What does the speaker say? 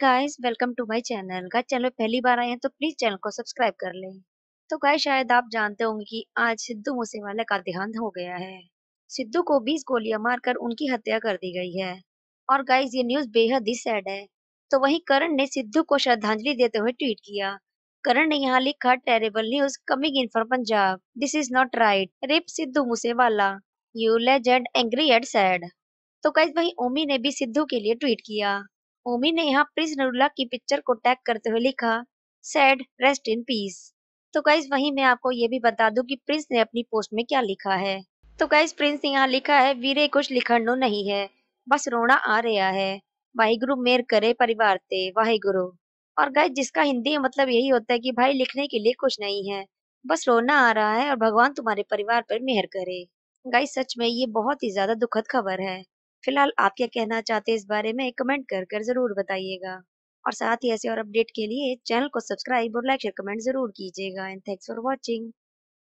guys welcome to my channel guys channel पहली बार आए हैं तो प्लीज चैनल को सब्सक्राइब कर लें तो गाइस शायद आप जानते होंगे कि आज सिद्धू मूसेवाला का देहांत हो गया है सिद्धू को 20 गोलियां मारकर उनकी हत्या कर दी गई है और गाइस ये न्यूज बेहद ही सैड है तो वहीं करण ने सिद्धू को श्रद्धांजलि देते हुए ट्वीट किया करण ने यहाँ लिखा terrible news coming in for Punjab this is not right rip Sidhu Moosewala you legend angry at sad तो गाइस वही ओमी ने भी सिद्धू के लिए ट्वीट किया ओमी ने यहाँ प्रिंस नरुला की पिक्चर को टैग करते हुए लिखा सैड रेस्ट इन पीस तो गाइज वहीं मैं आपको ये भी बता दूं कि प्रिंस ने अपनी पोस्ट में क्या लिखा है तो गाइज प्रिंस ने यहाँ लिखा है वीरे कुछ लिखंडो नहीं है बस रोना आ रहा है वाहिगुरु मेर करे परिवार ते वाहिगुरु और गाइज जिसका हिंदी मतलब यही होता है कि भाई लिखने के लिए कुछ नहीं है बस रोना आ रहा है और भगवान तुम्हारे परिवार पर मेहर करे गाइज सच में ये बहुत ही ज्यादा दुखद खबर है फिलहाल आप क्या कहना चाहते हैं इस बारे में कमेंट कर कर जरूर बताइएगा और साथ ही ऐसे और अपडेट के लिए चैनल को सब्सक्राइब और लाइक शेयर कमेंट जरूर कीजिएगा एंड थैंक्स फॉर वॉचिंग